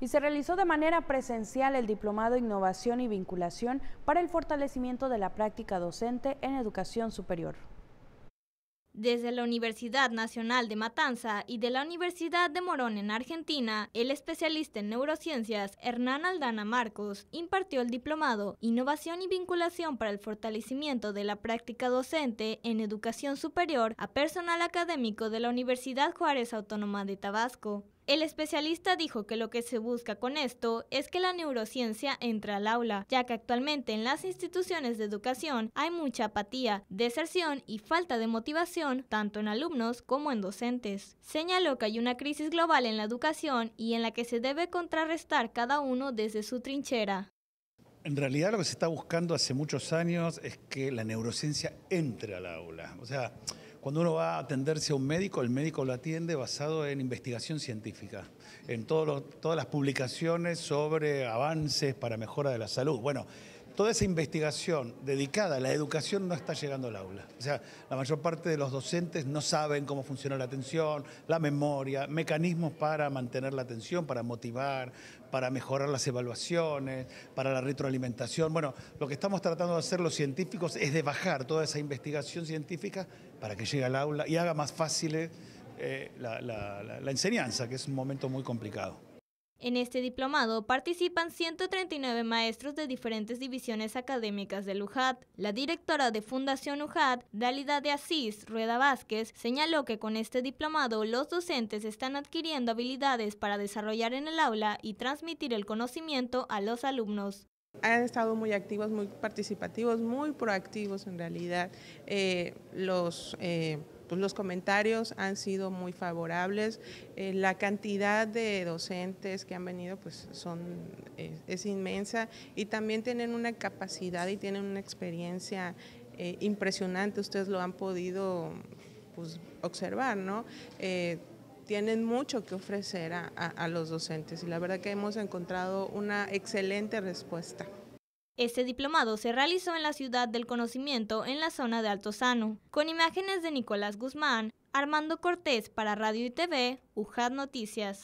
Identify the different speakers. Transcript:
Speaker 1: y se realizó de manera presencial el Diplomado Innovación y Vinculación para el fortalecimiento de la práctica docente en educación superior.
Speaker 2: Desde la Universidad Nacional de Matanza y de la Universidad de Morón en Argentina, el especialista en neurociencias Hernán Aldana Marcos impartió el diplomado Innovación y vinculación para el fortalecimiento de la práctica docente en educación superior a personal académico de la Universidad Juárez Autónoma de Tabasco. El especialista dijo que lo que se busca con esto es que la neurociencia entre al aula, ya que actualmente en las instituciones de educación hay mucha apatía, deserción y falta de motivación tanto en alumnos como en docentes. Señaló que hay una crisis global en la educación y en la que se debe contrarrestar cada uno desde su trinchera.
Speaker 3: En realidad lo que se está buscando hace muchos años es que la neurociencia entre al aula. O sea, cuando uno va a atenderse a un médico, el médico lo atiende basado en investigación científica, en todas las publicaciones sobre avances para mejora de la salud. Bueno, toda esa investigación dedicada a la educación no está llegando al aula. O sea, la mayor parte de los docentes no saben cómo funciona la atención, la memoria, mecanismos para mantener la atención, para motivar, para mejorar las evaluaciones, para la retroalimentación. Bueno, lo que estamos tratando de hacer los científicos es de bajar toda esa investigación científica para que llegue al aula y haga más fácil eh, la enseñanza, que es un momento muy complicado.
Speaker 2: En este diplomado participan 139 maestros de diferentes divisiones académicas del UJAT. La directora de Fundación UJAT, Dalida de Asís Rueda Vázquez, señaló que con este diplomado los docentes están adquiriendo habilidades para desarrollar en el aula y transmitir el conocimiento a los alumnos.
Speaker 1: Han estado muy activos, muy participativos, muy proactivos en realidad eh, los... Eh, pues, los comentarios han sido muy favorables. Eh, la cantidad de docentes que han venido pues son, eh, es, inmensa y también tienen una capacidad y tienen una experiencia eh, impresionante. Ustedes lo han podido pues, observar, ¿no? tienen mucho que ofrecer a los docentes y la verdad
Speaker 2: que hemos encontrado una excelente respuesta. Este diplomado se realizó en la Ciudad del Conocimiento, en la zona de Altozano, con imágenes de Nicolás Guzmán, Armando Cortés para Radio y TV, UJAD Noticias.